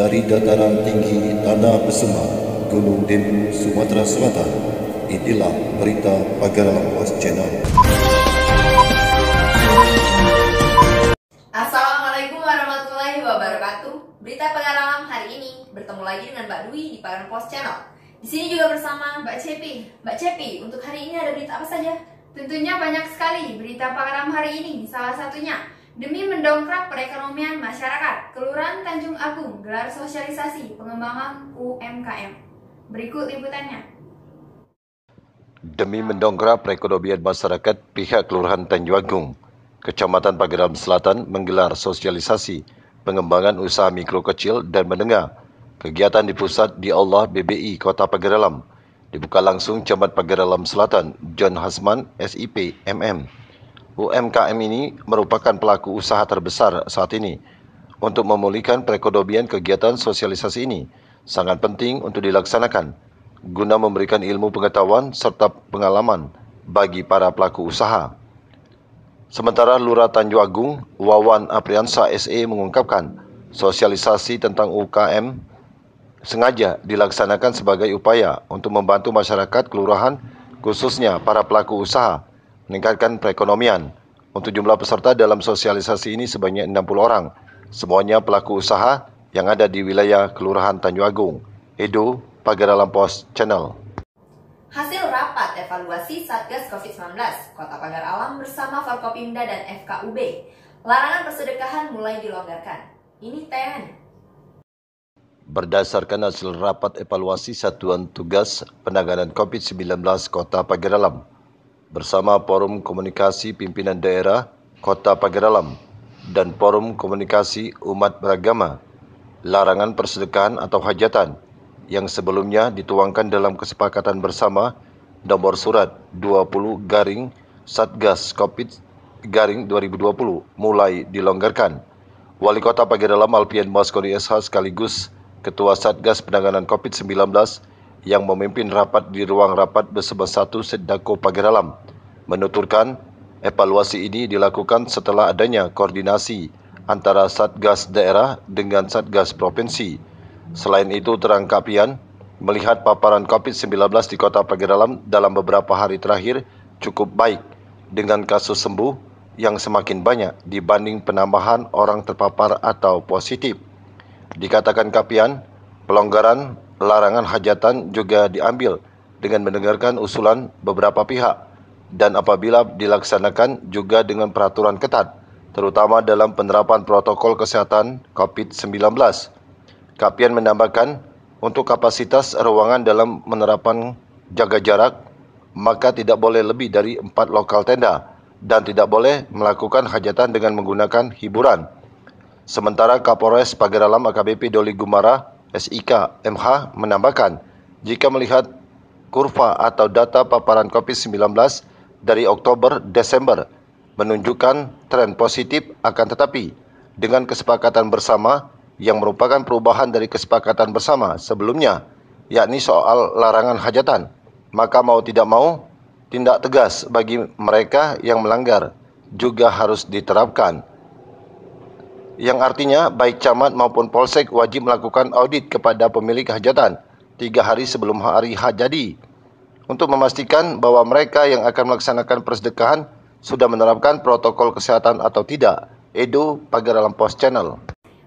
dari dataran tinggi tanah Besema, Gunung Dembu, Sumatera Selatan. itulah berita Pagar Lampos Channel. Assalamualaikum warahmatullahi wabarakatuh. Berita Pagaram hari ini bertemu lagi dengan Mbak Dwi di Pagar Post Channel. Di sini juga bersama Mbak Cepi. Mbak Cepi, untuk hari ini ada berita apa saja? Tentunya banyak sekali berita Pagaram hari ini. Salah satunya Demi mendongkrak perekonomian masyarakat, Kelurahan Tanjung Agung gelar sosialisasi pengembangan UMKM. Berikut liputannya. Demi mendongkrak perekonomian masyarakat, pihak Kelurahan Tanjung Agung, Kecamatan Pageram Selatan menggelar sosialisasi pengembangan usaha mikro kecil dan menengah. Kegiatan di pusat di Allah BBI Kota Pageralam. Dibuka langsung Camat Pageralam Selatan, John Hasman, SIP, MM. UMKM ini merupakan pelaku usaha terbesar saat ini. Untuk memulihkan perekonomian kegiatan sosialisasi ini sangat penting untuk dilaksanakan guna memberikan ilmu pengetahuan serta pengalaman bagi para pelaku usaha. Sementara Lurah Tanjung Agung, Wawan Apriansa SE mengungkapkan, sosialisasi tentang UKM sengaja dilaksanakan sebagai upaya untuk membantu masyarakat kelurahan khususnya para pelaku usaha meningkatkan perekonomian. Untuk jumlah peserta dalam sosialisasi ini sebanyak 60 orang. Semuanya pelaku usaha yang ada di wilayah Kelurahan Tanjung Agung. Edo, Pagar Pos, Channel. Hasil rapat evaluasi Satgas COVID-19, Kota Pagar Alam bersama Forkopimda dan FKUB. Larangan persedekahan mulai dilonggarkan. Ini TN berdasarkan hasil rapat evaluasi Satuan Tugas Penanganan COVID-19 Kota Alam, bersama Forum Komunikasi Pimpinan Daerah Kota Dalam dan Forum Komunikasi Umat Beragama larangan persedekahan atau hajatan yang sebelumnya dituangkan dalam kesepakatan bersama nomor surat 20 garing Satgas Covid garing 2020 mulai dilonggarkan. Wali Kota Pageralam Alpian Maskori SH sekaligus Ketua Satgas Penanganan Covid-19 yang memimpin rapat di ruang rapat bersama satu pagi Pageralam menuturkan evaluasi ini dilakukan setelah adanya koordinasi antara Satgas daerah dengan Satgas provinsi. Selain itu terangkapian melihat paparan COVID-19 di kota Pageralam dalam beberapa hari terakhir cukup baik dengan kasus sembuh yang semakin banyak dibanding penambahan orang terpapar atau positif. Dikatakan Kapian, pelonggaran larangan hajatan juga diambil dengan mendengarkan usulan beberapa pihak dan apabila dilaksanakan juga dengan peraturan ketat terutama dalam penerapan protokol kesehatan COVID-19. Kapian menambahkan untuk kapasitas ruangan dalam penerapan jaga jarak maka tidak boleh lebih dari empat lokal tenda dan tidak boleh melakukan hajatan dengan menggunakan hiburan. Sementara Kapolres Pageralam AKBP Doli Gumara SIK MH menambahkan, jika melihat kurva atau data paparan COVID-19 dari Oktober-Desember menunjukkan tren positif akan tetapi dengan kesepakatan bersama yang merupakan perubahan dari kesepakatan bersama sebelumnya, yakni soal larangan hajatan. Maka mau tidak mau, tindak tegas bagi mereka yang melanggar juga harus diterapkan yang artinya baik camat maupun polsek wajib melakukan audit kepada pemilik hajatan tiga hari sebelum hari hajadi untuk memastikan bahwa mereka yang akan melaksanakan persedekahan sudah menerapkan protokol kesehatan atau tidak. Edo Pagaralam Post Channel.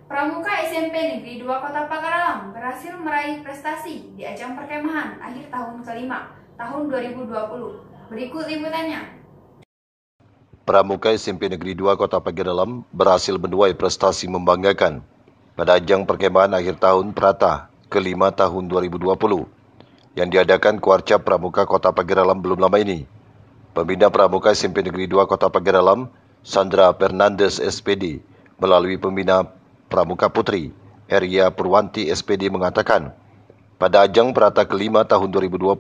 Pramuka SMP Negeri 2 Kota Pagaralam berhasil meraih prestasi di ajang perkemahan akhir tahun kelima tahun 2020. Berikut liputannya. Pramuka SMP Negeri 2 Kota Pagerdalam berhasil menuai prestasi membanggakan pada ajang perkemahan akhir tahun Prata kelima tahun 2020 yang diadakan Kuarca Pramuka Kota Pagerdalam belum lama ini. Pembina Pramuka SMP Negeri 2 Kota Pagerdalam, Sandra Fernandes SPD, melalui pembina Pramuka Putri, Eria Purwanti SPD mengatakan, pada ajang Prata kelima tahun 2020,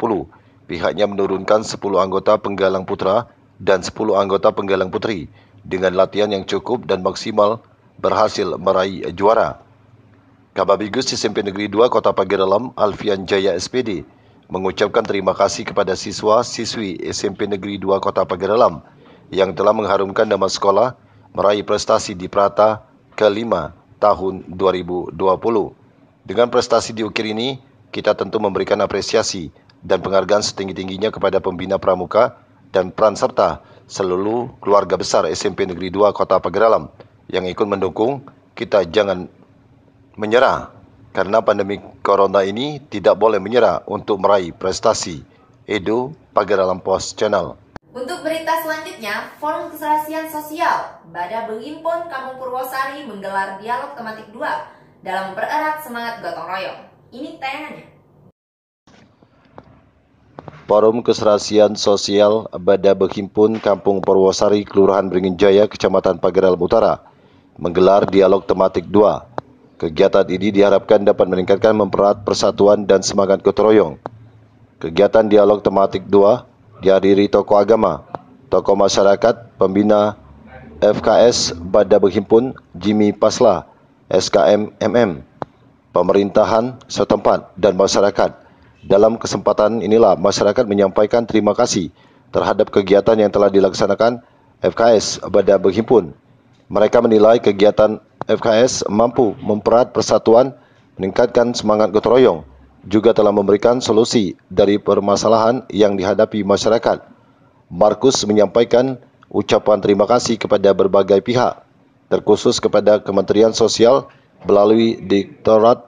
pihaknya menurunkan 10 anggota penggalang putra dan 10 anggota penggalang putri dengan latihan yang cukup dan maksimal berhasil meraih juara. Kababigus SMP Negeri 2 Kota Pageralam Alfian Jaya SPD mengucapkan terima kasih kepada siswa-siswi SMP Negeri 2 Kota Pageralam yang telah mengharumkan nama sekolah meraih prestasi di Prata kelima tahun 2020. Dengan prestasi diukir ini, kita tentu memberikan apresiasi dan penghargaan setinggi-tingginya kepada pembina pramuka dan peran serta seluruh keluarga besar SMP Negeri 2 Kota Pagaralam yang ikut mendukung kita jangan menyerah karena pandemi corona ini tidak boleh menyerah untuk meraih prestasi. Edo Pagaralam Post Channel. Untuk berita selanjutnya, Forum Keserasian Sosial Bada Belimpon Kampung Purwosari menggelar dialog tematik 2 dalam bererat semangat gotong royong. Ini tayangannya. Forum Keserasian Sosial Bada Berhimpun Kampung Purwosari, Kelurahan Beringin Jaya Kecamatan Pageralam Utara, menggelar dialog tematik 2. Kegiatan ini diharapkan dapat meningkatkan memperat persatuan dan semangat gotong Kegiatan dialog tematik 2 dihadiri tokoh agama, tokoh masyarakat, pembina FKS Bada Berhimpun Jimmy Pasla, SKM MM, pemerintahan setempat dan masyarakat dalam kesempatan inilah masyarakat menyampaikan terima kasih terhadap kegiatan yang telah dilaksanakan FKS pada berhimpun. Mereka menilai kegiatan FKS mampu memperat persatuan, meningkatkan semangat gotong juga telah memberikan solusi dari permasalahan yang dihadapi masyarakat. Markus menyampaikan ucapan terima kasih kepada berbagai pihak, terkhusus kepada Kementerian Sosial melalui Direktorat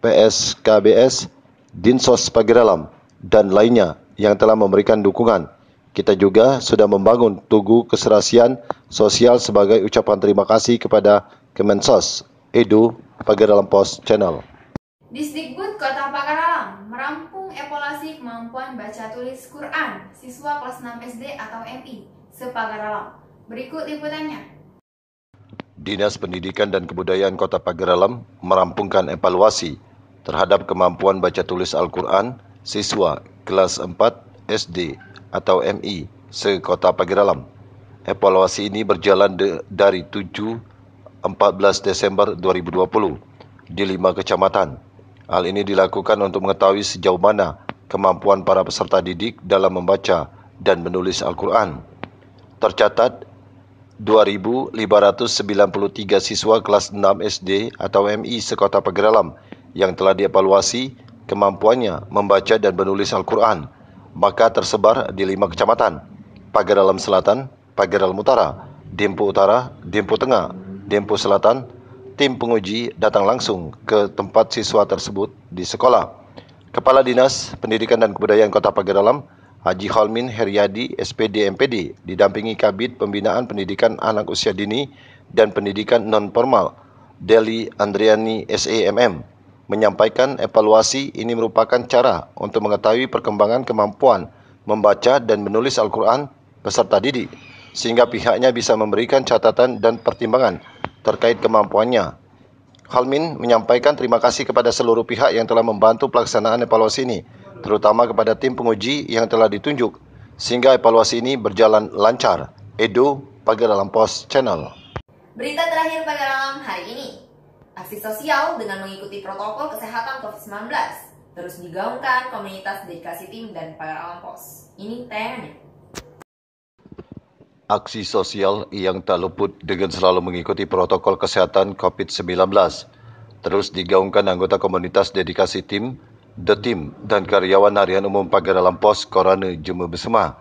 PSKBS Dinsos Dalam, dan lainnya yang telah memberikan dukungan. Kita juga sudah membangun tugu keserasian sosial sebagai ucapan terima kasih kepada Kemensos, Edu, Dalam Post Channel. Disdikbud Kota Pakaralam merampung evaluasi kemampuan baca tulis Quran siswa kelas 6 SD atau MI sepagaralam. Berikut liputannya. Dinas Pendidikan dan Kebudayaan Kota Pagaralam merampungkan evaluasi terhadap kemampuan baca tulis Al-Quran siswa kelas 4 SD atau MI sekota Pagiralam. Evaluasi ini berjalan de- dari 7 14 Desember 2020 di lima kecamatan. Hal ini dilakukan untuk mengetahui sejauh mana kemampuan para peserta didik dalam membaca dan menulis Al-Quran. Tercatat 2.593 siswa kelas 6 SD atau MI sekota Pagaralam yang telah dievaluasi kemampuannya membaca dan menulis Al-Quran, maka tersebar di lima kecamatan, Pagaralam Selatan, Alam Utara, Dempo Utara, Dempo Tengah, Dempo Selatan, tim penguji datang langsung ke tempat siswa tersebut di sekolah. Kepala Dinas Pendidikan dan Kebudayaan Kota Pagaralam, Haji Holmin Heriadi, SPD MPD, didampingi Kabit Pembinaan Pendidikan Anak Usia Dini dan Pendidikan Non Formal, Deli Andriani S.A.M.M menyampaikan evaluasi ini merupakan cara untuk mengetahui perkembangan kemampuan membaca dan menulis Al-Quran peserta didik, sehingga pihaknya bisa memberikan catatan dan pertimbangan terkait kemampuannya. Halmin menyampaikan terima kasih kepada seluruh pihak yang telah membantu pelaksanaan evaluasi ini, terutama kepada tim penguji yang telah ditunjuk, sehingga evaluasi ini berjalan lancar. Edo, Pagar Dalam Pos Channel. Berita terakhir Pagar hari ini, Aksi sosial dengan mengikuti protokol kesehatan COVID-19 terus digaungkan komunitas dedikasi tim dan para pos. Ini tayangannya aksi sosial yang tak luput dengan selalu mengikuti protokol kesehatan COVID-19. Terus digaungkan anggota komunitas dedikasi tim, The Team, dan karyawan harian umum pagar dalam pos Korane Jemu Besema.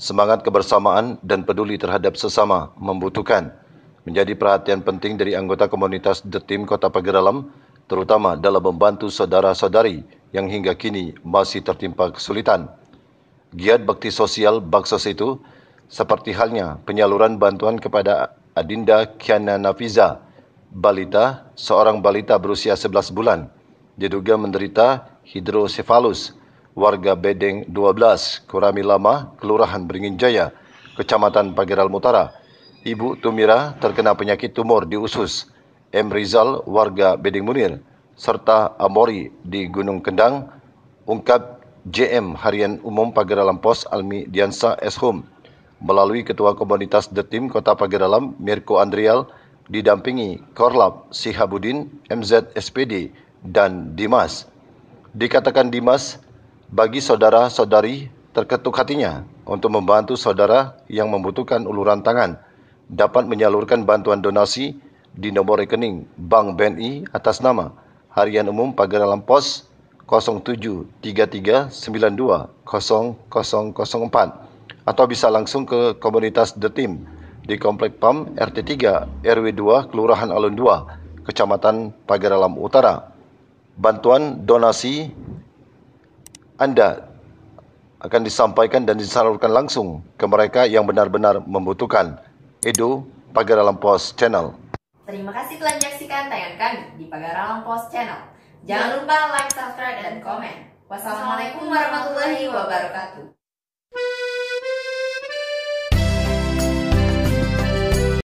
Semangat kebersamaan dan peduli terhadap sesama membutuhkan menjadi perhatian penting dari anggota komunitas The Team Kota Pagaralam, terutama dalam membantu saudara-saudari yang hingga kini masih tertimpa kesulitan. Giat bakti sosial Baksos itu seperti halnya penyaluran bantuan kepada Adinda Kiana Nafiza, balita, seorang balita berusia 11 bulan, diduga menderita hidrosefalus, warga Bedeng 12, Kurami Lama, Kelurahan Beringin Jaya, Kecamatan Pagiral Mutara, Ibu Tumira terkena penyakit tumor di usus. M. Rizal warga Beding Munir serta Amori di Gunung Kendang ungkap JM Harian Umum Pageralam Pos Almi Diansa S Home melalui Ketua Komunitas Detim Kota Pageralam Mirko Andrial didampingi Korlap Sihabudin MZ SPD dan Dimas. Dikatakan Dimas bagi saudara-saudari terketuk hatinya untuk membantu saudara yang membutuhkan uluran tangan dapat menyalurkan bantuan donasi di nomor rekening Bank BNI atas nama Harian Umum Pagar Dalam Pos 0733920004 atau bisa langsung ke komunitas The Team di Komplek PAM RT 3 RW 2 Kelurahan Alun 2 Kecamatan Alam Utara. Bantuan donasi Anda akan disampaikan dan disalurkan langsung ke mereka yang benar-benar membutuhkan. Edo, Alam Pos Channel. Terima kasih telah menyaksikan tayangan kami di Alam Pos Channel. Jangan lupa like, subscribe, dan komen. Wassalamualaikum warahmatullahi wabarakatuh.